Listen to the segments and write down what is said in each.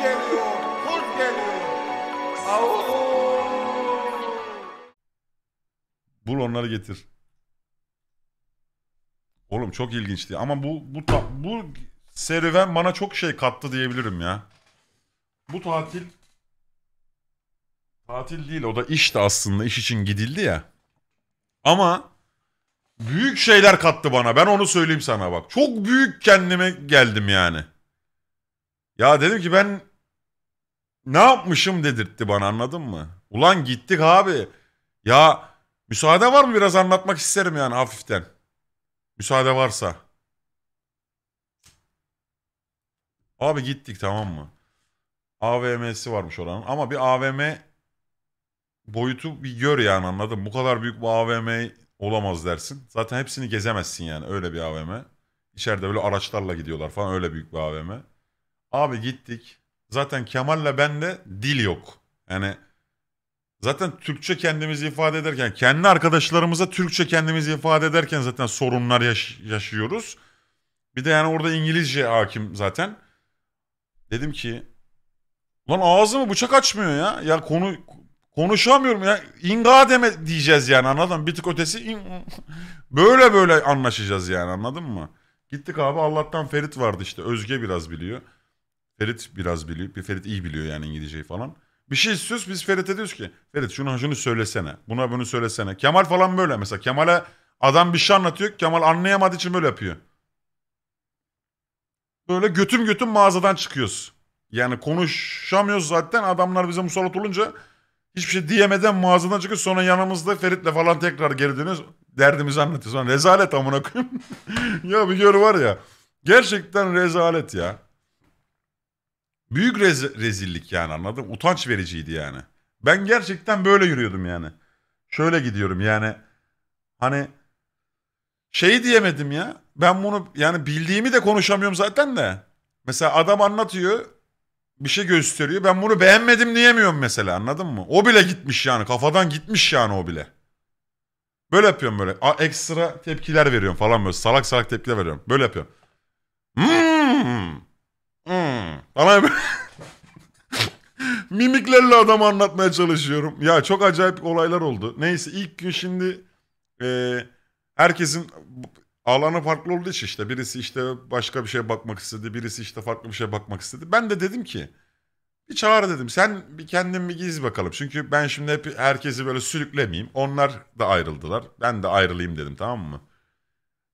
geliyor, kurt geliyor. Avuuu. Bul onları getir. Oğlum çok ilginçti ama bu bu bu serüven bana çok şey kattı diyebilirim ya. Bu tatil tatil değil o da işti aslında iş için gidildi ya. Ama büyük şeyler kattı bana ben onu söyleyeyim sana bak. Çok büyük kendime geldim yani. Ya dedim ki ben ne yapmışım dedirtti bana anladın mı? Ulan gittik abi. Ya müsaade var mı biraz anlatmak isterim yani hafiften. Müsaade varsa. Abi gittik tamam mı? AVM'si varmış oranın ama bir AVM boyutu bir gör yani anladın Bu kadar büyük bir AVM olamaz dersin. Zaten hepsini gezemezsin yani öyle bir AVM. İçeride böyle araçlarla gidiyorlar falan öyle büyük bir AVM. Abi gittik zaten Kemal'le ben de dil yok. Yani zaten Türkçe kendimizi ifade ederken kendi arkadaşlarımıza Türkçe kendimizi ifade ederken zaten sorunlar yaş- yaşıyoruz. Bir de yani orada İngilizce hakim zaten. Dedim ki lan ağzımı bıçak açmıyor ya. Ya konu konuşamıyorum ya. İnga deme diyeceğiz yani anladın mı? Bir tık ötesi böyle böyle anlaşacağız yani anladın mı? Gittik abi Allah'tan Ferit vardı işte. Özge biraz biliyor. Ferit biraz biliyor. Bir Ferit iyi biliyor yani İngilizceyi falan. Bir şey istiyoruz biz Ferit'e diyoruz ki Ferit şunu şunu söylesene. Buna bunu söylesene. Kemal falan böyle mesela. Kemal'e adam bir şey anlatıyor. Kemal anlayamadığı için böyle yapıyor. Böyle götüm götüm mağazadan çıkıyoruz. Yani konuşamıyoruz zaten. Adamlar bize musallat olunca hiçbir şey diyemeden mağazadan çıkıyoruz. Sonra yanımızda Ferit'le falan tekrar geri dönüyoruz. Derdimizi anlatıyoruz. Lan rezalet amına koyayım. ya bir gör var ya. Gerçekten rezalet ya. Büyük rez rezillik yani anladım Utanç vericiydi yani. Ben gerçekten böyle yürüyordum yani. Şöyle gidiyorum yani. Hani şey diyemedim ya. Ben bunu yani bildiğimi de konuşamıyorum zaten de. Mesela adam anlatıyor. Bir şey gösteriyor. Ben bunu beğenmedim diyemiyorum mesela anladın mı? O bile gitmiş yani. Kafadan gitmiş yani o bile. Böyle yapıyorum böyle. A, ekstra tepkiler veriyorum falan böyle. Salak salak tepkiler veriyorum. Böyle yapıyorum. Hmm. Bana mimiklerle adamı anlatmaya çalışıyorum. Ya çok acayip olaylar oldu. Neyse ilk gün şimdi e, herkesin alanı farklı olduğu için işte birisi işte başka bir şeye bakmak istedi. Birisi işte farklı bir şeye bakmak istedi. Ben de dedim ki bir çağır dedim. Sen bir kendin bir giz bakalım. Çünkü ben şimdi hep herkesi böyle sürüklemeyeyim. Onlar da ayrıldılar. Ben de ayrılayım dedim tamam mı?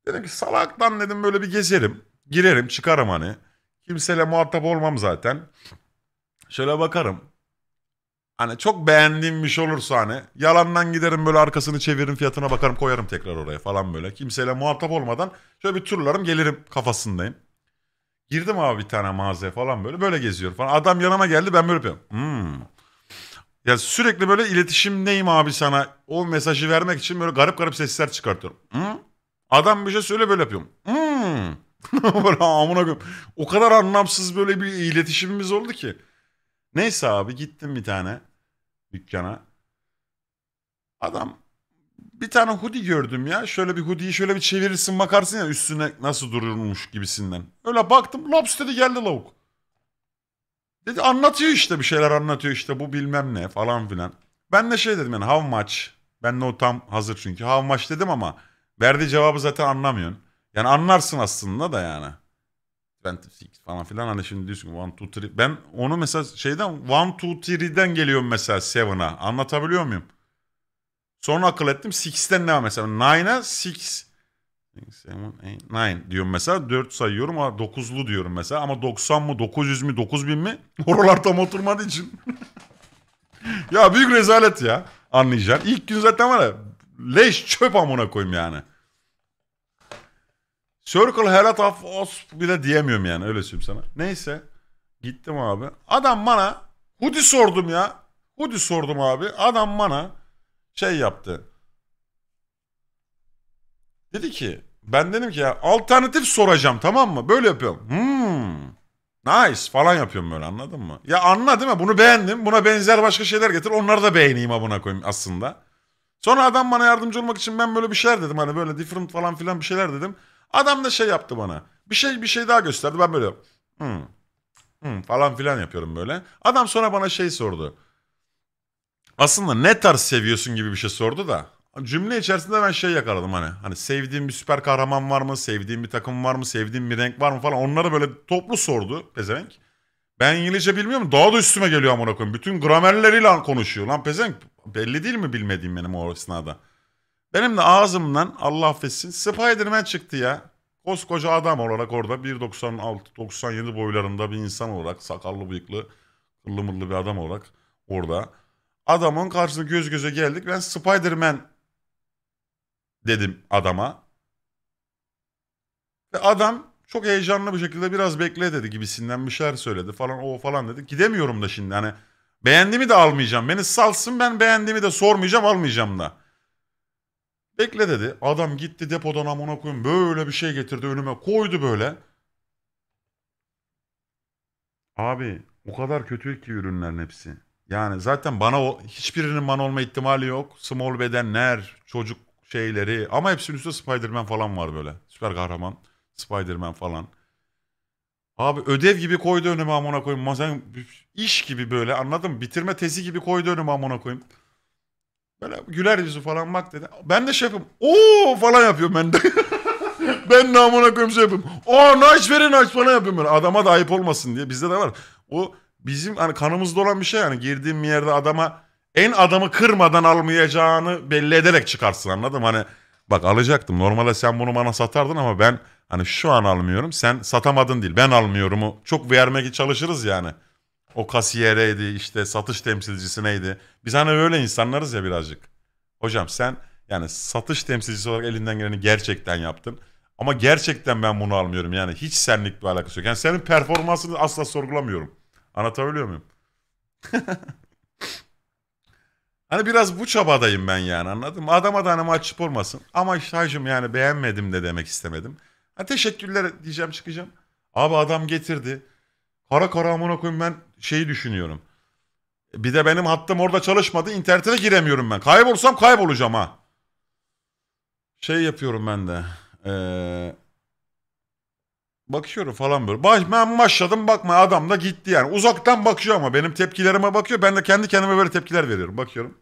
Dedim ki salaktan dedim böyle bir gezerim. Girerim çıkarım hani. Kimseyle muhatap olmam zaten. Şöyle bakarım. Hani çok beğendiğim bir şey olursa hani yalandan giderim böyle arkasını çeviririm fiyatına bakarım koyarım tekrar oraya falan böyle. Kimseyle muhatap olmadan şöyle bir turlarım gelirim kafasındayım. Girdim abi bir tane mağazaya falan böyle böyle geziyorum falan. Adam yanıma geldi ben böyle yapıyorum. Hmm. Ya sürekli böyle iletişimdeyim abi sana. O mesajı vermek için böyle garip garip sesler çıkartıyorum. Hmm. Adam bir şey söyle böyle yapıyorum. Hmm. O kadar anlamsız böyle bir iletişimimiz oldu ki. Neyse abi gittim bir tane dükkana. Adam bir tane hoodie gördüm ya. Şöyle bir hoodie'yi şöyle bir çevirirsin bakarsın ya üstüne nasıl dururmuş gibisinden. Öyle baktım laps dedi geldi lavuk. Dedi anlatıyor işte bir şeyler anlatıyor işte bu bilmem ne falan filan. Ben de şey dedim yani how much. Ben de o tam hazır çünkü. How much dedim ama verdiği cevabı zaten anlamıyorsun. Yani anlarsın aslında da yani. Ben falan filan hani şimdi diyorsun one two three. Ben onu mesela şeyden one two three'den geliyorum mesela 7'a Anlatabiliyor muyum? Sonra akıl ettim 6'den ne var mesela? 9'a 6 9 diyorum mesela. Dört sayıyorum ama dokuzlu diyorum mesela. Ama doksan mı dokuz yüz mü dokuz bin mi? Oralar tam oturmadığı için. ya büyük rezalet ya. Anlayacaksın. İlk gün zaten var ya leş çöp amına koyayım yani. Circle Herat of Os bile diyemiyorum yani öyle söyleyeyim sana. Neyse gittim abi. Adam bana hoodie sordum ya. Hoodie sordum abi. Adam bana şey yaptı. Dedi ki ben dedim ki ya alternatif soracağım tamam mı? Böyle yapıyorum. Hmm. Nice falan yapıyorum böyle anladın mı? Ya anla değil mi? Bunu beğendim. Buna benzer başka şeyler getir. Onları da beğeneyim abuna koyayım aslında. Sonra adam bana yardımcı olmak için ben böyle bir şeyler dedim. Hani böyle different falan filan bir şeyler dedim. Adam da şey yaptı bana. Bir şey bir şey daha gösterdi. Ben böyle hmm, hmm, falan filan yapıyorum böyle. Adam sonra bana şey sordu. Aslında ne tarz seviyorsun gibi bir şey sordu da. Cümle içerisinde ben şey yakaladım hani. Hani sevdiğim bir süper kahraman var mı? Sevdiğim bir takım var mı? Sevdiğim bir renk var mı falan. Onları böyle toplu sordu pezevenk. Ben İngilizce bilmiyorum. Daha da üstüme geliyor amına koyayım. Bütün gramerleriyle konuşuyor lan pezevenk. Belli değil mi bilmediğim benim o esnada? Benim de ağzımdan Allah affetsin Spider-Man çıktı ya. Koskoca adam olarak orada 1.96-97 boylarında bir insan olarak sakallı bıyıklı kıllı mıllı bir adam olarak orada. Adamın karşısına göz göze geldik. Ben Spider-Man dedim adama. Ve adam çok heyecanlı bir şekilde biraz bekle dedi gibisinden bir şeyler söyledi falan o falan dedi. Gidemiyorum da şimdi hani beğendiğimi de almayacağım. Beni salsın ben beğendiğimi de sormayacağım almayacağım da. Bekle dedi. Adam gitti depodan amına koyun böyle bir şey getirdi önüme koydu böyle. Abi o kadar kötü ki ürünlerin hepsi. Yani zaten bana hiçbirinin man olma ihtimali yok. Small bedenler, çocuk şeyleri ama hepsinin üstünde Spider-Man falan var böyle. Süper kahraman, Spider-Man falan. Abi ödev gibi koydu önüme amına koyun masen iş gibi böyle anladın mı? Bitirme tezi gibi koydu önüme amına koyun. Böyle güler yüzü falan bak dedi. Ben de şefim yapayım. Oo falan yapıyor ben de. ben namına koyayım şey yapayım. Oo naş verin naş falan yapıyorum böyle. Adama da ayıp olmasın diye. Bizde de var. O bizim hani kanımızda olan bir şey yani. Girdiğim bir yerde adama en adamı kırmadan almayacağını belli ederek çıkarsın anladım hani bak alacaktım normalde sen bunu bana satardın ama ben hani şu an almıyorum sen satamadın değil ben almıyorumu çok vermeye çalışırız yani. O kasiyereydi işte satış temsilcisi neydi? Biz hani öyle insanlarız ya birazcık. Hocam sen yani satış temsilcisi olarak elinden geleni gerçekten yaptın. Ama gerçekten ben bunu almıyorum yani hiç senlik bir alakası yok. Yani senin performansını asla sorgulamıyorum. Anlatabiliyor muyum? hani biraz bu çabadayım ben yani anladın mı? Adama da hani açıp olmasın. Ama işte yani beğenmedim de demek istemedim. Ha, teşekkürler diyeceğim çıkacağım. Abi adam getirdi. Kara kara amına koyayım ben şeyi düşünüyorum. Bir de benim hattım orada çalışmadı. İnternete de giremiyorum ben. Kaybolsam kaybolacağım ha. Şey yapıyorum ben de. Ee, bakıyorum falan böyle. Baş, ben başladım bakma adam da gitti yani. Uzaktan bakıyor ama benim tepkilerime bakıyor. Ben de kendi kendime böyle tepkiler veriyorum. Bakıyorum.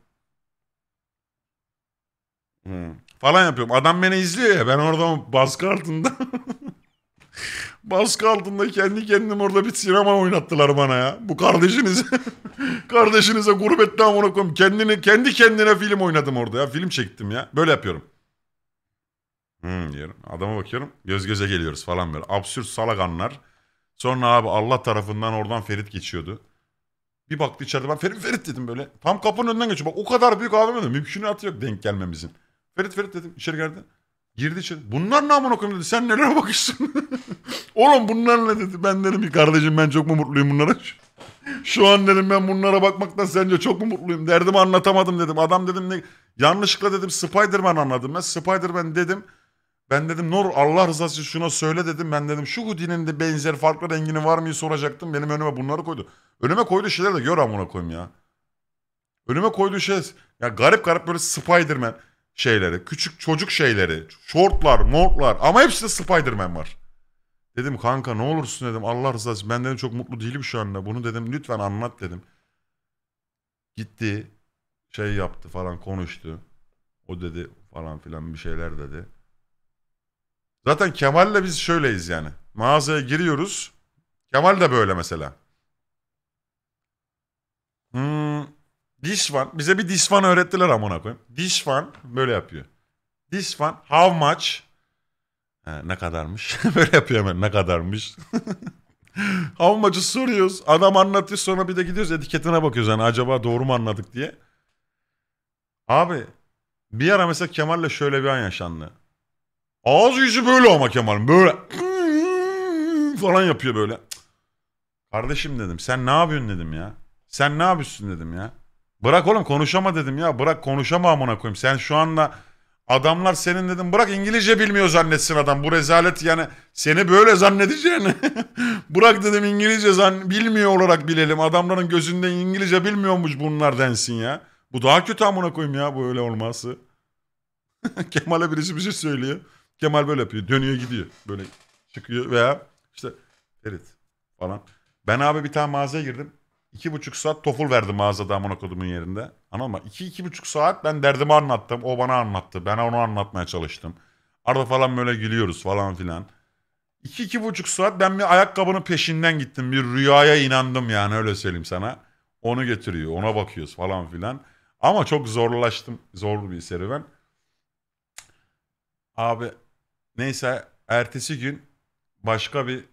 Hmm. Falan yapıyorum. Adam beni izliyor ya. Ben orada baskı altında. Baskı altında kendi kendim orada bir sinema oynattılar bana ya. Bu kardeşiniz kardeşinize gurbette amına koyayım. Kendini kendi kendine film oynadım orada ya. Film çektim ya. Böyle yapıyorum. Hmm diyorum. Adama bakıyorum. Göz göze geliyoruz falan böyle. Absürt salak anlar. Sonra abi Allah tarafından oradan Ferit geçiyordu. Bir baktı içeride ben Ferit Ferit dedim böyle. Tam kapının önünden geçiyor. Bak o kadar büyük abim dedim. Mümkünatı yok denk gelmemizin. Ferit Ferit dedim. İçeri geldi. Girdi için. Bunlar ne aman koyayım dedi. Sen nereye bakışsın? Oğlum bunlar ne dedi. Ben dedim ki kardeşim ben çok mu mutluyum bunlara? Şu an dedim ben bunlara bakmaktan sence çok mu mutluyum? Derdimi anlatamadım dedim. Adam dedim ne? Yanlışlıkla dedim Spider-Man anladım ben. Spider-Man dedim. Ben dedim Nur Allah rızası için şuna söyle dedim. Ben dedim şu Houdini'nin de benzer farklı rengini var mı soracaktım. Benim önüme bunları koydu. Önüme koydu şeyler de gör amına koyayım ya. Önüme koyduğu şey ya garip garip böyle Spider-Man şeyleri. Küçük çocuk şeyleri. Şortlar, mortlar ama hepsinde Spider-Man var. Dedim kanka ne olursun dedim Allah razı olsun ben dedim çok mutlu değilim şu anda bunu dedim lütfen anlat dedim. Gitti şey yaptı falan konuştu. O dedi falan filan bir şeyler dedi. Zaten Kemal'le biz şöyleyiz yani. Mağazaya giriyoruz. Kemal de böyle mesela. Hmm, This one. Bize bir this one öğrettiler amına koyayım. This one böyle yapıyor. This one how much? Ha, ne kadarmış? böyle yapıyor hemen ne kadarmış? how much'ı soruyoruz. Adam anlatıyor sonra bir de gidiyoruz etiketine bakıyoruz. Yani acaba doğru mu anladık diye. Abi bir ara mesela Kemal'le şöyle bir an yaşandı. Ağız yüzü böyle ama Kemal böyle falan yapıyor böyle. Kardeşim dedim sen ne yapıyorsun dedim ya. Sen ne yapıyorsun dedim ya. Bırak oğlum konuşama dedim ya. Bırak konuşama amına koyayım. Sen şu anda adamlar senin dedim bırak İngilizce bilmiyor zannetsin adam. Bu rezalet yani seni böyle zannedeceğini. bırak dedim İngilizce zan bilmiyor olarak bilelim. Adamların gözünde İngilizce bilmiyormuş bunlar densin ya. Bu daha kötü amına koyayım ya bu öyle olması. Kemal'e birisi bir şey söylüyor. Kemal böyle yapıyor. Dönüyor gidiyor. Böyle çıkıyor veya işte Ferit falan. Ben abi bir tane mağazaya girdim. İki buçuk saat toful verdim mağazada amına kodumun yerinde. Anladın mı? İki, iki buçuk saat ben derdimi anlattım. O bana anlattı. Ben onu anlatmaya çalıştım. Arada falan böyle gülüyoruz falan filan. İki, iki buçuk saat ben bir ayakkabının peşinden gittim. Bir rüyaya inandım yani öyle söyleyeyim sana. Onu getiriyor. Ona bakıyoruz falan filan. Ama çok zorlaştım. Zorlu bir serüven. Abi neyse ertesi gün başka bir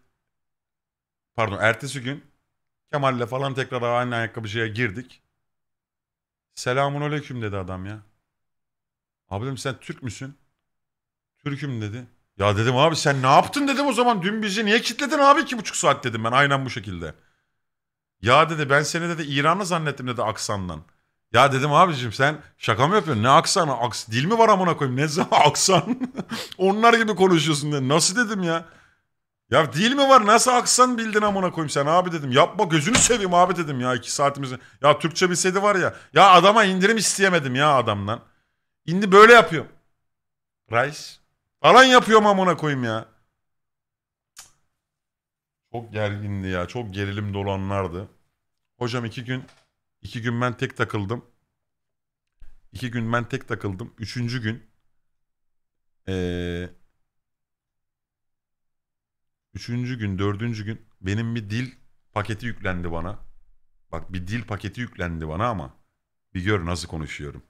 pardon ertesi gün Kemal'le falan tekrar aynı ayakkabıcıya girdik. Selamun aleyküm dedi adam ya. Abi dedim sen Türk müsün? Türk'üm dedi. Ya dedim abi sen ne yaptın dedim o zaman dün bizi niye kilitledin abi iki buçuk saat dedim ben aynen bu şekilde. Ya dedi ben seni dedi İranlı zannettim dedi aksandan. Ya dedim abicim sen şaka mı yapıyorsun? Ne aksanı? Aks dil mi var amına koyayım? Ne zaman aksan? Onlar gibi konuşuyorsun dedi. Nasıl dedim ya? Ya değil mi var? Nasıl aksan bildin amına koyayım sen abi dedim. Yapma gözünü seveyim abi dedim ya iki saatimizi. Ya Türkçe bilseydi var ya. Ya adama indirim isteyemedim ya adamdan. İndi böyle yapıyorum. Rice. Alan yapıyorum amına koyayım ya. Çok gergindi ya. Çok gerilim dolanlardı Hocam iki gün iki gün ben tek takıldım. İki gün ben tek takıldım. Üçüncü gün ee, Üçüncü gün, dördüncü gün benim bir dil paketi yüklendi bana. Bak bir dil paketi yüklendi bana ama bir gör nasıl konuşuyorum.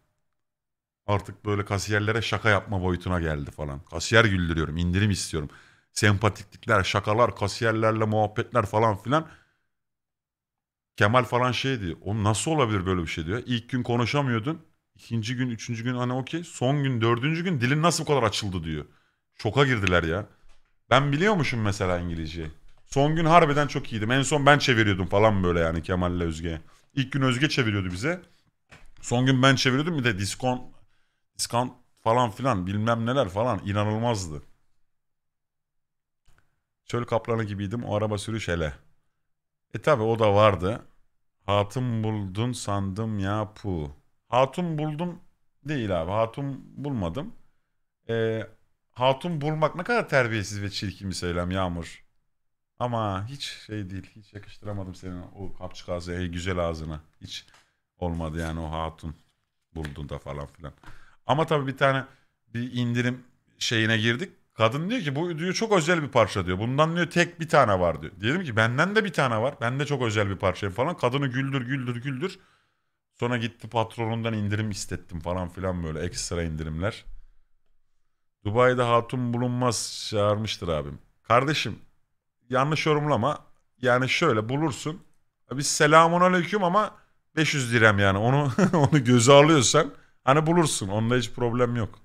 Artık böyle kasiyerlere şaka yapma boyutuna geldi falan. Kasiyer güldürüyorum, indirim istiyorum. Sempatiklikler, şakalar, kasiyerlerle muhabbetler falan filan. Kemal falan şey diyor. O nasıl olabilir böyle bir şey diyor. İlk gün konuşamıyordun. ikinci gün, üçüncü gün hani okey. Son gün, dördüncü gün dilin nasıl bu kadar açıldı diyor. Şoka girdiler ya. Ben biliyormuşum mesela İngilizce. Son gün harbiden çok iyiydim. En son ben çeviriyordum falan böyle yani Kemal'le Özge'ye. İlk gün Özge çeviriyordu bize. Son gün ben çeviriyordum bir de diskon diskon falan filan bilmem neler falan inanılmazdı. Çöl kaplanı gibiydim o araba sürüş hele. E tabi o da vardı. Hatun buldun sandım ya pu. Hatun buldum değil abi hatun bulmadım. Ee, hatun bulmak ne kadar terbiyesiz ve çirkin bir söylem Yağmur. Ama hiç şey değil. Hiç yakıştıramadım senin o kapçık ağzı, ey güzel ağzına. Hiç olmadı yani o hatun bulduğunda falan filan. Ama tabii bir tane bir indirim şeyine girdik. Kadın diyor ki bu diyor çok özel bir parça diyor. Bundan diyor tek bir tane var diyor. dedim ki benden de bir tane var. Ben de çok özel bir parça falan. Kadını güldür güldür güldür. Sonra gitti patronundan indirim istettim falan filan böyle ekstra indirimler. Dubai'de hatun bulunmaz çağırmıştır abim. Kardeşim yanlış yorumlama. Yani şöyle bulursun. Biz selamun aleyküm ama 500 direm yani. Onu onu göze alıyorsan hani bulursun. Onda hiç problem yok.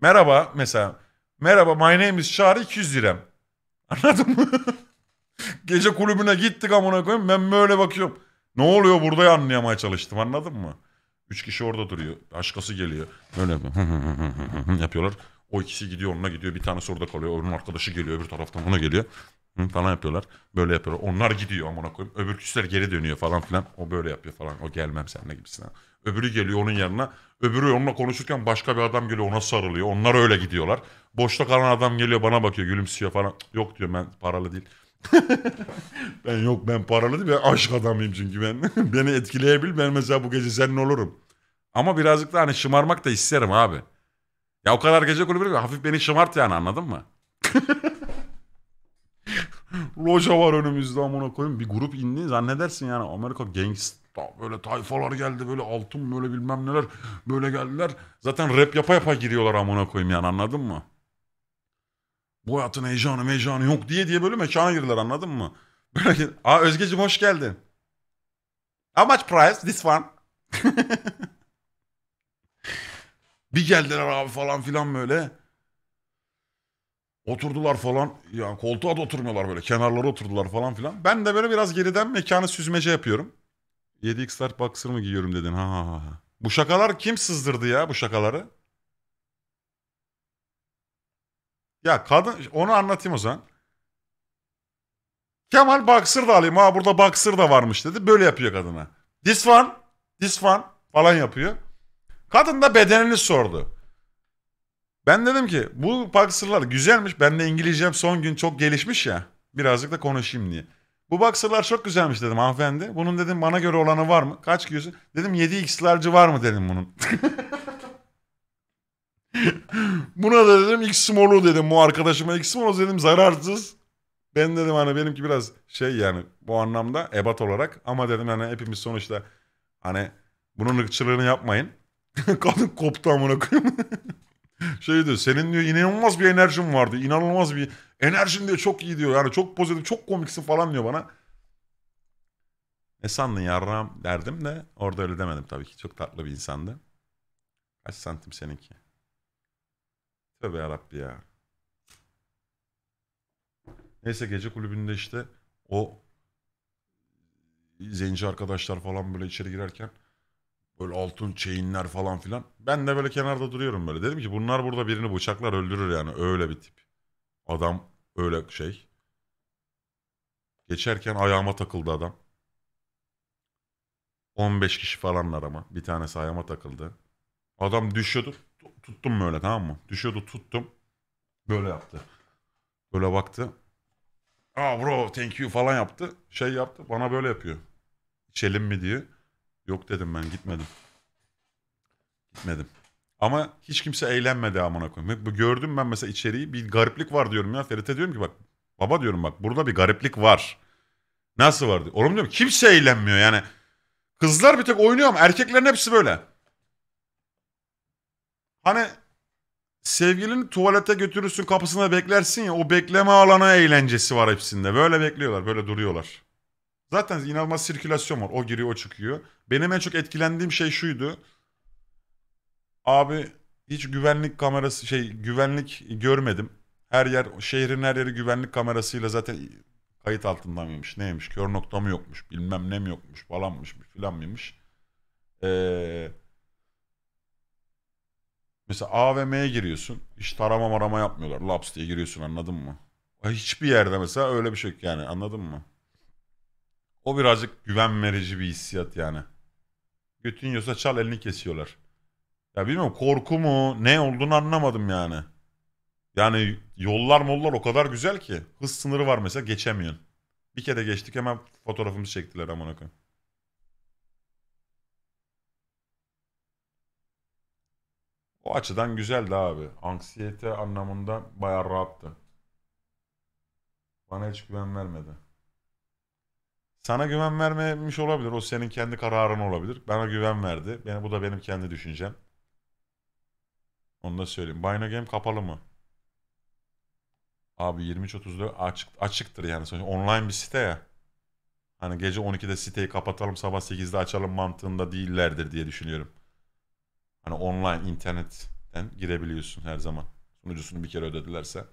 Merhaba mesela. Merhaba my name is Çağrı 200 direm. Anladın mı? Gece kulübüne gittik amına koyayım. Ben böyle bakıyorum. Ne oluyor burada anlayamaya çalıştım anladın mı? Üç kişi orada duruyor. Başkası geliyor. Böyle yapıyorlar. O ikisi gidiyor onunla gidiyor. Bir tanesi orada kalıyor. Onun arkadaşı geliyor. Öbür taraftan ona geliyor. Hı, falan yapıyorlar. Böyle yapıyorlar. Onlar gidiyor amına koyayım. Öbür kişiler geri dönüyor falan filan. O böyle yapıyor falan. O gelmem seninle gibisinden. Öbürü geliyor onun yanına. Öbürü onunla konuşurken başka bir adam geliyor ona sarılıyor. Onlar öyle gidiyorlar. Boşta kalan adam geliyor bana bakıyor gülümsüyor falan. Yok diyor ben paralı değil. ben yok ben paralı değil ben aşk adamıyım çünkü ben. Beni etkileyebil ben mesela bu gece senin olurum. Ama birazcık da hani şımarmak da isterim abi. Ya o kadar gece kulübü hafif beni şımart yani anladın mı? Loja var önümüzde amına koyayım. Bir grup indi zannedersin yani Amerika gangsta böyle tayfalar geldi böyle altın böyle bilmem neler böyle geldiler. Zaten rap yapa yapa giriyorlar amına koyayım yani anladın mı? Bu hayatın heyecanı heyecanı yok diye diye böyle mekana girdiler anladın mı? Böyle Aa Özgeciğim hoş geldin. How much price this one? bir geldiler abi falan filan böyle. Oturdular falan. Ya koltuğa da oturmuyorlar böyle. Kenarlara oturdular falan filan. Ben de böyle biraz geriden mekanı süzmece yapıyorum. 7x Starbucks'ır mı giyiyorum dedin. Ha ha ha. Bu şakalar kim sızdırdı ya bu şakaları? Ya kadın onu anlatayım o zaman. Kemal Baksır da alayım. aa burada Baksır da varmış dedi. Böyle yapıyor kadına. This one, this one falan yapıyor. Kadın da bedenini sordu. Ben dedim ki bu Baksırlar güzelmiş. Ben de İngilizcem son gün çok gelişmiş ya. Birazcık da konuşayım diye. Bu Baksırlar çok güzelmiş dedim hanımefendi. Bunun dedim bana göre olanı var mı? Kaç kilosu? Dedim 7x'larcı var mı dedim bunun. Buna da dedim X small'u dedim bu arkadaşıma X small dedim zararsız. Ben dedim hani benimki biraz şey yani bu anlamda ebat olarak ama dedim hani hepimiz sonuçta hani bunun ırkçılığını yapmayın. Kadın koptu amına koyayım. şey diyor senin diyor inanılmaz bir enerjin vardı. İnanılmaz bir enerjin diyor çok iyi diyor. Yani çok pozitif çok komiksin falan diyor bana. Ne sandın yarram derdim de orada öyle demedim tabii ki. Çok tatlı bir insandı. Kaç santim seninki? Tövbe yarabbi ya. Neyse gece kulübünde işte o zenci arkadaşlar falan böyle içeri girerken böyle altın çeyinler falan filan. Ben de böyle kenarda duruyorum böyle. Dedim ki bunlar burada birini bıçaklar öldürür yani öyle bir tip. Adam öyle şey. Geçerken ayağıma takıldı adam. 15 kişi falanlar ama. Bir tanesi ayağıma takıldı. Adam düşüyordu. Tuttum böyle tamam mı? Düşüyordu tuttum. Böyle yaptı. Böyle baktı. Aa bro thank you falan yaptı. Şey yaptı bana böyle yapıyor. İçelim mi diye. Yok dedim ben gitmedim. Gitmedim. Ama hiç kimse eğlenmedi amına koyayım. Gördüm ben mesela içeriği bir gariplik var diyorum ya. Ferit'e diyorum ki bak baba diyorum bak burada bir gariplik var. Nasıl var diyor. Oğlum diyorum kimse eğlenmiyor yani. Kızlar bir tek oynuyor ama erkeklerin hepsi böyle. Hani sevgilini tuvalete götürürsün kapısında beklersin ya o bekleme alanı eğlencesi var hepsinde. Böyle bekliyorlar böyle duruyorlar. Zaten inanılmaz sirkülasyon var. O giriyor o çıkıyor. Benim en çok etkilendiğim şey şuydu. Abi hiç güvenlik kamerası şey güvenlik görmedim. Her yer şehrin her yeri güvenlik kamerasıyla zaten kayıt altında mıymış neymiş kör nokta mı yokmuş bilmem ne mi yokmuş falanmış filan mıymış. Eee Mesela AVM'ye giriyorsun. Hiç tarama marama yapmıyorlar. Laps diye giriyorsun anladın mı? Hiçbir yerde mesela öyle bir şey yok yani anladın mı? O birazcık güven verici bir hissiyat yani. Götün yosa çal elini kesiyorlar. Ya bilmiyorum korku mu ne olduğunu anlamadım yani. Yani yollar mollar o kadar güzel ki. Hız sınırı var mesela geçemiyorsun. Bir kere geçtik hemen fotoğrafımızı çektiler amına koyayım. O açıdan güzeldi abi. Anksiyete anlamında bayağı rahattı. Bana hiç güven vermedi. Sana güven vermemiş olabilir. O senin kendi kararın olabilir. Bana güven verdi. Yani bu da benim kendi düşüncem. Onu da söyleyeyim. Bino Game kapalı mı? Abi 23.30'da açık, açıktır yani. Sonuçta online bir site ya. Hani gece 12'de siteyi kapatalım sabah 8'de açalım mantığında değillerdir diye düşünüyorum. Hani online internetten girebiliyorsun her zaman. Sunucusunu bir kere ödedilerse.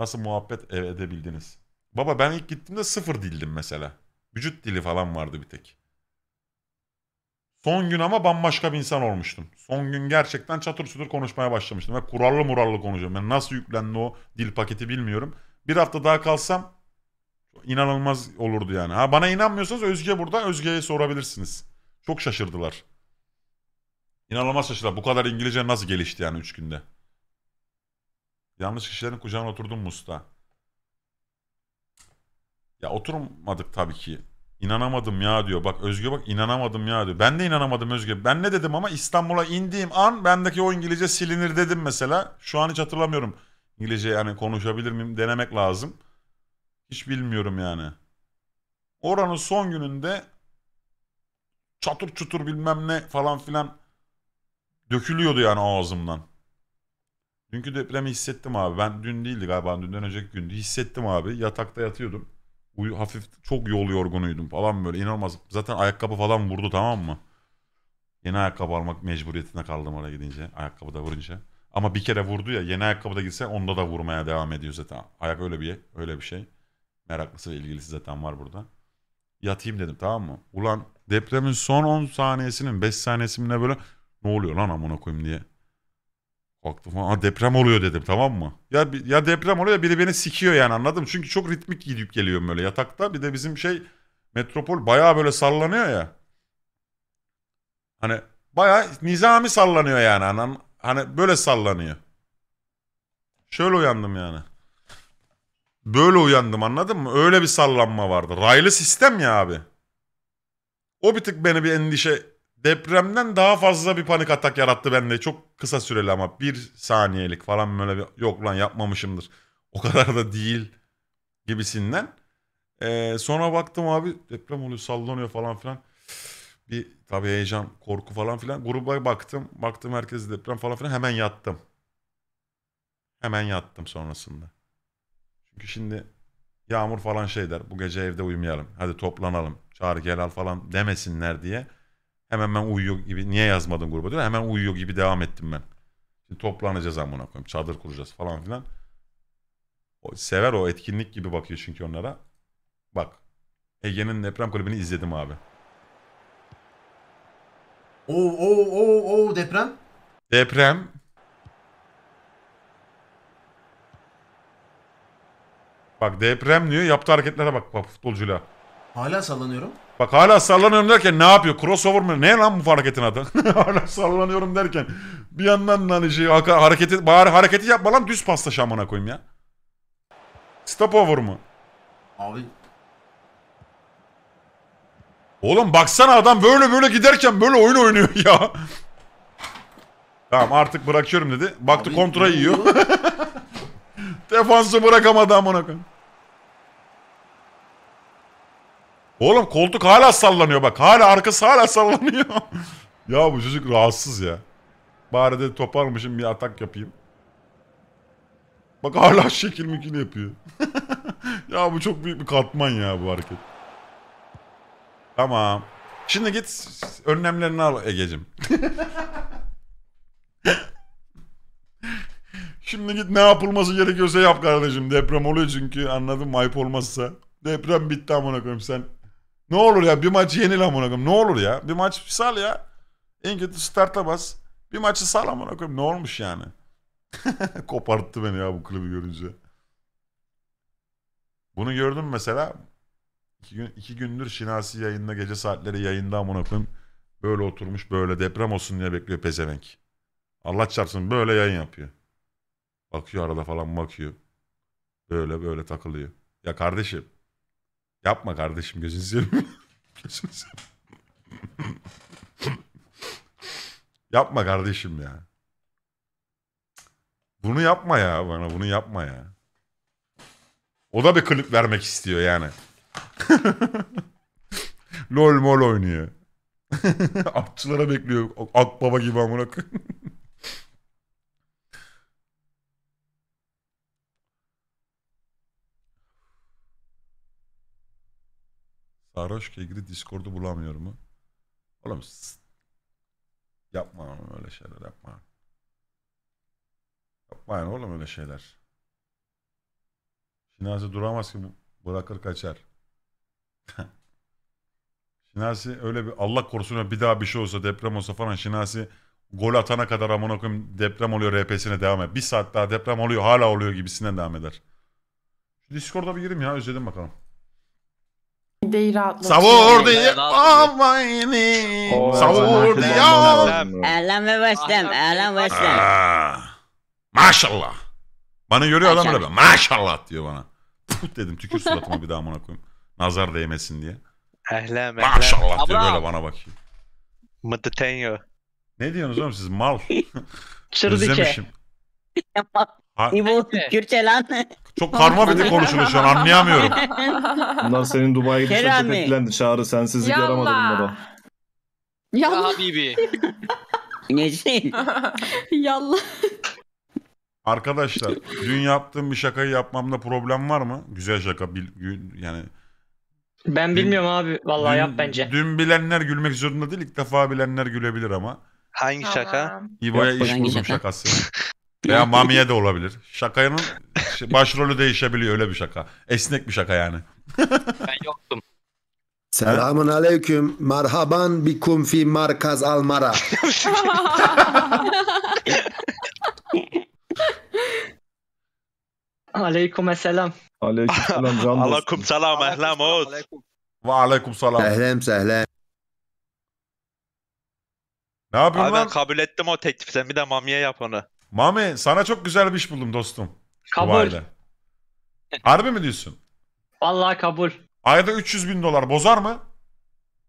Nasıl muhabbet e, edebildiniz? Baba ben ilk gittiğimde sıfır dildim mesela. Vücut dili falan vardı bir tek. Son gün ama bambaşka bir insan olmuştum. Son gün gerçekten çatır çutur konuşmaya başlamıştım. Ve kurallı murallı konuşuyorum. Yani nasıl yüklendi o dil paketi bilmiyorum. Bir hafta daha kalsam inanılmaz olurdu yani. Ha bana inanmıyorsanız Özge burada. Özge'ye sorabilirsiniz. Çok şaşırdılar. İnanılmaz şaşırdım. Bu kadar İngilizce nasıl gelişti yani 3 günde? Yanlış kişilerin kucağına oturdum Musta. Ya oturmadık tabii ki. İnanamadım ya diyor. Bak Özge bak inanamadım ya diyor. Ben de inanamadım Özge. Ben ne dedim ama İstanbul'a indiğim an bendeki o İngilizce silinir dedim mesela. Şu an hiç hatırlamıyorum. İngilizce yani konuşabilir miyim denemek lazım. Hiç bilmiyorum yani. Oranın son gününde çatır çutur bilmem ne falan filan Dökülüyordu yani ağzımdan. Dünkü depremi hissettim abi. Ben dün değildi galiba dünden önceki gündü. Hissettim abi. Yatakta yatıyordum. Uyu, hafif çok yol yorgunuydum falan böyle inanılmaz. Zaten ayakkabı falan vurdu tamam mı? Yeni ayakkabı almak mecburiyetine kaldım oraya gidince. Ayakkabı da vurunca. Ama bir kere vurdu ya yeni ayakkabıda gitse onda da vurmaya devam ediyor zaten. Ayak öyle bir öyle bir şey. Meraklısı ve ilgilisi zaten var burada. Yatayım dedim tamam mı? Ulan depremin son 10 saniyesinin 5 saniyesinin böyle ne oluyor lan amına koyayım diye. Baktım falan. Aa, deprem oluyor dedim tamam mı? Ya ya deprem oluyor ya biri beni sikiyor yani anladım. Çünkü çok ritmik gidip geliyorum böyle yatakta. Bir de bizim şey metropol bayağı böyle sallanıyor ya. Hani bayağı nizami sallanıyor yani. Hani, hani böyle sallanıyor. Şöyle uyandım yani. Böyle uyandım anladın mı? Öyle bir sallanma vardı. Raylı sistem ya abi. O bir tık beni bir endişe depremden daha fazla bir panik atak yarattı bende. Çok kısa süreli ama bir saniyelik falan böyle bir yok lan yapmamışımdır. O kadar da değil gibisinden. Ee, sonra baktım abi deprem oluyor sallanıyor falan filan. Bir tabii heyecan, korku falan filan. Gruba baktım. Baktım herkes deprem falan filan. Hemen yattım. Hemen yattım sonrasında. Çünkü şimdi yağmur falan şey der. Bu gece evde uyumayalım. Hadi toplanalım. Çağır gel al falan demesinler diye. Hemen ben uyuyor gibi. Niye yazmadın gruba diyor. Hemen uyuyor gibi devam ettim ben. Şimdi toplanacağız amına koyayım. Çadır kuracağız falan filan. O, sever o etkinlik gibi bakıyor çünkü onlara. Bak. Ege'nin deprem kulübünü izledim abi. Oo oo oo oo deprem. Deprem. Bak deprem diyor yaptığı hareketlere bak, bak futbolcuyla. Hala sallanıyorum. Bak hala sallanıyorum derken ne yapıyor? Crossover mı? Ne lan bu hareketin adı? hala sallanıyorum derken bir yandan hani şey hareketi bari hareketi yapma lan düz pasta şamana koyayım ya. Stop over mu? Abi Oğlum baksana adam böyle böyle giderken böyle oyun oynuyor ya. tamam artık bırakıyorum dedi. Baktı kontra yiyor. Defansı bırakamadı amına koyayım. Oğlum koltuk hala sallanıyor bak. Hala arkası hala sallanıyor. ya bu çocuk rahatsız ya. Bari de toparmışım bir atak yapayım. Bak hala şekil mikil yapıyor. ya bu çok büyük bir katman ya bu hareket. Tamam. Şimdi git önlemlerini al Ege'cim. Şimdi git ne yapılması gerekiyorsa yap kardeşim. Deprem oluyor çünkü anladım ayıp olmazsa. Deprem bitti amına koyayım sen ne olur ya bir maçı yenil amına koyayım. Ne olur ya. Bir maç sal ya. En kötü starta bas. Bir maçı sal amına koyayım. Ne olmuş yani? Koparttı beni ya bu klibi görünce. Bunu gördüm mesela. İki, gün, iki gündür Şinasi yayında gece saatleri yayında amına koyayım. Böyle oturmuş böyle deprem olsun diye bekliyor pezevenk. Allah çarpsın böyle yayın yapıyor. Bakıyor arada falan bakıyor. Böyle böyle takılıyor. Ya kardeşim Yapma kardeşim gözünü seveyim. gözünü seveyim. yapma kardeşim ya. Bunu yapma ya bana bunu yapma ya. O da bir klip vermek istiyor yani. Lol mol oynuyor. Atçılara bekliyor. Akbaba gibi amına koyayım. Sarhoş kegri Discord'u bulamıyorum mu? Oğlum yapma oğlum öyle şeyler yapma. Yapmayın oğlum öyle şeyler. Şinasi duramaz ki bırakır kaçar. Şinasi öyle bir Allah korusun bir daha bir şey olsa deprem olsa falan Şinasi gol atana kadar amına koyayım deprem oluyor RP'sine devam et. Bir saat daha deprem oluyor hala oluyor gibisinden devam eder. Discord'a bir gireyim ya özledim bakalım mideyi rahatlatıyor. Savur diye amayni. Savur diye Elan ve başlam. Elan ve Maşallah. Bana görüyor adam böyle maşallah diyor bana. Put dedim tükür suratıma bir daha amına koyayım. Nazar değmesin diye. Ehlem ehlem. Maşallah diyor böyle bana bakıyor. bak. Mıdıtenyo. Ne diyorsunuz oğlum siz mal? Özlemişim. Ha- İbo Kürtçe lan. Çok karma bir de konuşuluyor şu an anlayamıyorum. Bunlar senin Dubai'ye gidişine Kerami. çok etkilendi. Çağrı sensizlik Yallah. yaramadı bunlara. Ya Yallah. Habibi. Necin. Yallah. Arkadaşlar dün yaptığım bir şakayı yapmamda problem var mı? Güzel şaka bil, yani. Ben bilmiyorum abi. Vallahi dün, yap bence. Dün bilenler gülmek zorunda değil ilk defa bilenler gülebilir ama. Hangi şaka? İbo'ya iş bakayım buldum şakası. Veya Mamiye de olabilir. Şakanın şey, başrolü değişebiliyor öyle bir şaka. Esnek bir şaka yani. ben yoktum. Selamun aleyküm. Merhaban bikum fi markaz almara. aleyküm selam. Aleyküm selam can dostum. Aleyküm selam ehlem oğuz. Ve aleyküm selam. Ehlem sehlem. Ne yapıyorsun Abi lan? ben kabul ettim o teklifi. Sen bir de mamiye yap onu. Mami sana çok güzel bir iş buldum dostum. Kabul. Dubai'de. Harbi mi diyorsun? Vallahi kabul. Ayda 300 bin dolar bozar mı?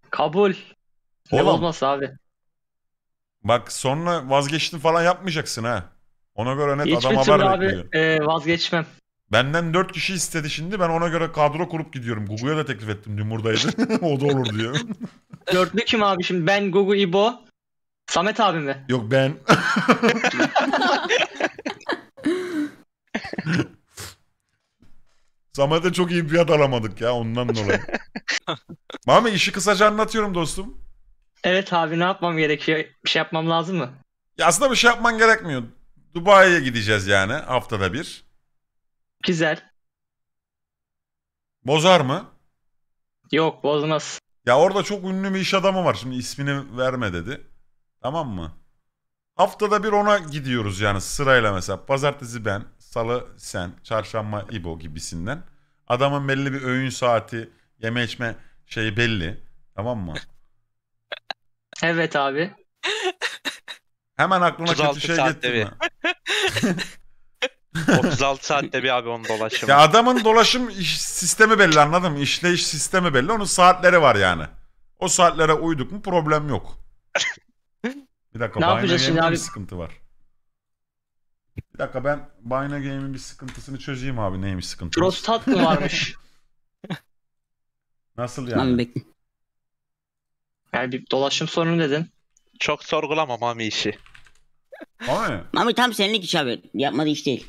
Kabul. Ne bozması abi? Bak sonra vazgeçtin falan yapmayacaksın ha. Ona göre net Hiçbir adam haber abi bekliyor. e, vazgeçmem. Benden 4 kişi istedi şimdi. Ben ona göre kadro kurup gidiyorum. Gugu'ya da teklif ettim. Dün buradaydı. o da olur diyor. Dörtlü kim abi şimdi? Ben, Gugu, İbo. Samet abi mi? Yok ben. Samet'e çok iyi bir fiyat alamadık ya ondan dolayı. Mami işi kısaca anlatıyorum dostum. Evet abi ne yapmam gerekiyor? Bir şey yapmam lazım mı? Ya aslında bir şey yapman gerekmiyor. Dubai'ye gideceğiz yani haftada bir. Güzel. Bozar mı? Yok bozmaz. Ya orada çok ünlü bir iş adamı var. Şimdi ismini verme dedi. Tamam mı? Haftada bir ona gidiyoruz yani sırayla mesela. Pazartesi ben, salı sen, çarşamba İbo gibisinden. Adamın belli bir öğün saati, yeme içme şeyi belli. Tamam mı? Evet abi. Hemen aklına 36 kötü şey saatte bir. 36 saatte bir abi onun dolaşımı. Ya adamın dolaşım iş, sistemi belli anladın mı? İşleyiş sistemi belli. Onun saatleri var yani. O saatlere uyduk mu problem yok. dakika. Ne yapacağız Bir sıkıntı var. Bir dakika ben Bayna Game'in bir sıkıntısını çözeyim abi. Neymiş sıkıntı? Prostat mı varmış? Nasıl yani? Tamam bekle. Yani bir dolaşım sorunu dedin. Çok sorgulama Mami işi. Mami? Mami tam senlik iş abi. Yapmadığı iş değil.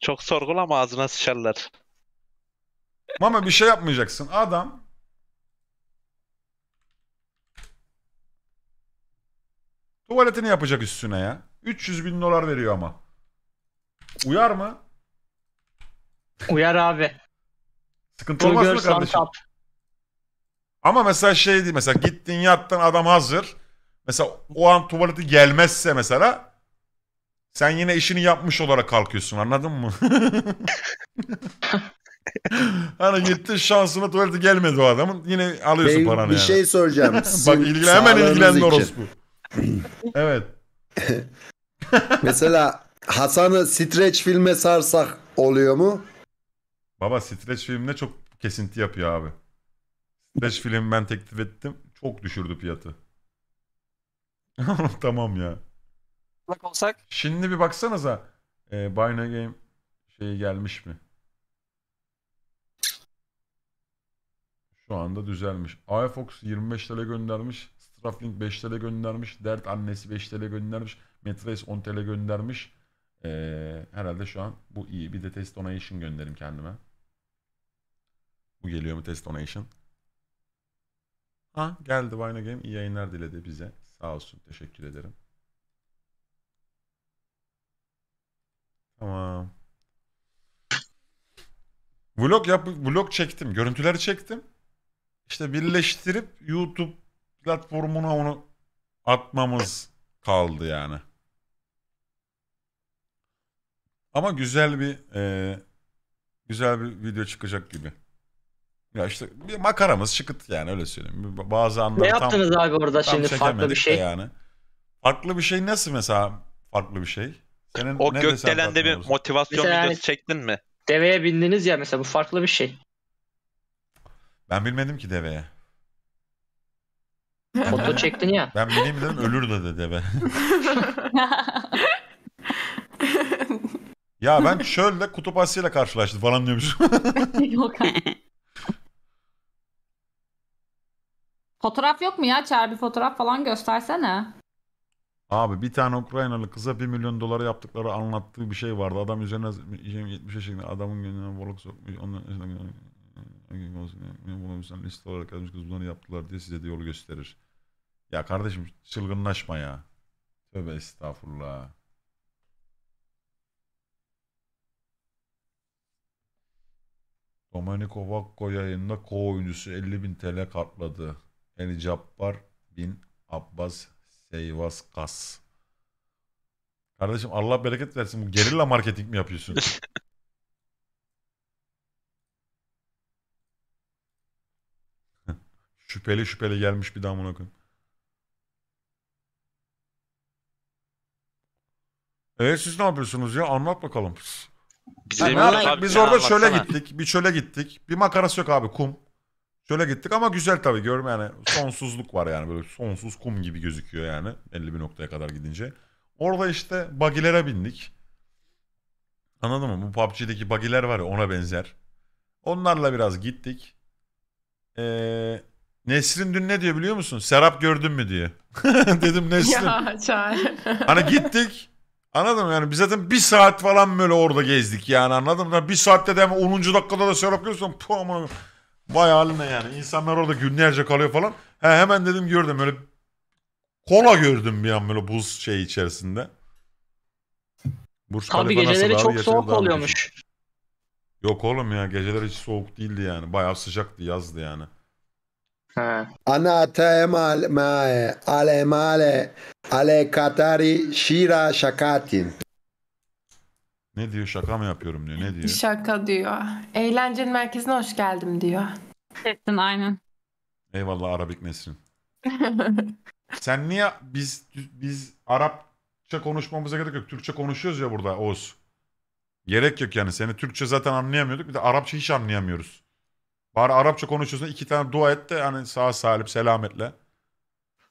Çok sorgulama ağzına sıçarlar. Mami bir şey yapmayacaksın. Adam Tuvaletini yapacak üstüne ya. 300 bin dolar veriyor ama. Uyar mı? Uyar abi. Sıkıntı olmaz mı kardeşim? Tap. Ama mesela şey değil mesela gittin yattın adam hazır. Mesela o an tuvaleti gelmezse mesela sen yine işini yapmış olarak kalkıyorsun anladın mı? hani gittin şansına tuvaleti gelmedi o adamın yine alıyorsun Bey, paranı Bir yani. şey soracağım. Bak ilgilen, hemen ilgilendi orospu. evet. Mesela Hasan'ı streç filme sarsak oluyor mu? Baba streç filmde çok kesinti yapıyor abi. Streç film ben teklif ettim. Çok düşürdü fiyatı. tamam ya. Bak olsak. Şimdi bir baksanıza. E, ee, Bino Game şey gelmiş mi? Şu anda düzelmiş. iFox 25 lira göndermiş. Strafling 5 TL göndermiş. Dert annesi 5 TL göndermiş. Metres 10 TL göndermiş. Ee, herhalde şu an bu iyi. Bir de test donation gönderim kendime. Bu geliyor mu test donation? Ha geldi Vino Game. İyi yayınlar diledi bize. Sağ olsun. Teşekkür ederim. Tamam. Vlog yap vlog çektim. Görüntüleri çektim. İşte birleştirip YouTube platformuna onu atmamız kaldı yani. Ama güzel bir e, güzel bir video çıkacak gibi. Ya işte bir makaramız şıkıt yani öyle söyleyeyim. Bazı anlar Ne tam, yaptınız abi orada şimdi farklı bir şey? Yani. Farklı bir şey nasıl mesela farklı bir şey? Senin o gökdelende bir motivasyon mesela videosu yani çektin mi? Deveye bindiniz ya mesela bu farklı bir şey. Ben bilmedim ki deveye. Foto çektin ya. Ben bileyim dedim ölür de dede be. ya ben şöyle kutup asıyla karşılaştım falan diyormuş. Yok Fotoğraf yok mu ya? Çağır bir fotoğraf falan göstersene. Abi bir tane Ukraynalı kıza 1 milyon dolara yaptıkları anlattığı bir şey vardı. Adam üzerine 70 yaşında adamın gönlüne balık sokmuş. Ondan yaşında bunu liste olarak yazmış kız bunları yaptılar diye size de yol gösterir. Ya kardeşim çılgınlaşma ya. Tövbe estağfurullah. Domenico Vacco yayında ko oyuncusu 50 bin TL kartladı. El Cabbar bin Abbas Seyvas Kas. Kardeşim Allah bereket versin. Bu gerilla marketing mi yapıyorsun? şüpheli şüpheli gelmiş bir daha bunu E siz ne yapıyorsunuz ya? Anlat bakalım. Biz, biz orada çöl’e gittik. Bir çöle gittik. Bir makarası yok abi kum. Çöl’e gittik ama güzel tabii görme yani sonsuzluk var yani böyle sonsuz kum gibi gözüküyor yani 50 bir noktaya kadar gidince. Orada işte bagilere bindik. Anladın mı? Bu PUBG'deki bagiler var ya ona benzer. Onlarla biraz gittik. Ee, Nesrin dün ne diyor biliyor musun? Serap gördün mü diye. Dedim Nesrin. Ya Hani gittik. Anladım yani biz zaten bir saat falan böyle orada gezdik yani anladım. Yani bir saatte de hemen 10. dakikada da şarap şey görüyorsun. Puh aman. Vay haline yani. İnsanlar orada günlerce kalıyor falan. He, hemen dedim gördüm öyle kola gördüm bir an böyle buz şey içerisinde. Burç Tabii Khalifa geceleri çok soğuk oluyormuş. Yok oğlum ya geceler hiç soğuk değildi yani. Bayağı sıcaktı yazdı yani. Ana temal mae ale male ale katari şira şakatin. Ne diyor şaka mı yapıyorum diyor. Ne diyor? Şaka diyor. Eğlencenin merkezine hoş geldim diyor. Ettin aynen. Eyvallah Arabik Nesrin. Sen niye biz biz Arapça konuşmamıza gerek yok. Türkçe konuşuyoruz ya burada Oğuz. Gerek yok yani. Seni Türkçe zaten anlayamıyorduk. Bir de Arapça hiç anlayamıyoruz. Bari Arapça konuşuyorsun iki tane dua et de hani sağ salim selametle.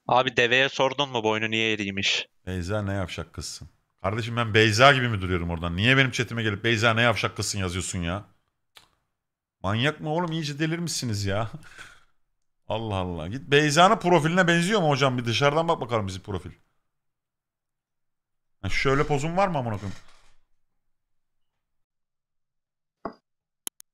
Abi deveye sordun mu boynu niye eriymiş? Beyza ne yavşak kızsın. Kardeşim ben Beyza gibi mi duruyorum oradan? Niye benim chatime gelip Beyza ne yavşak kızsın yazıyorsun ya? Manyak mı oğlum iyice delir misiniz ya? Allah Allah. Git Beyza'nın profiline benziyor mu hocam? Bir dışarıdan bak bakalım bizim profil. şöyle pozum var mı amına koyayım?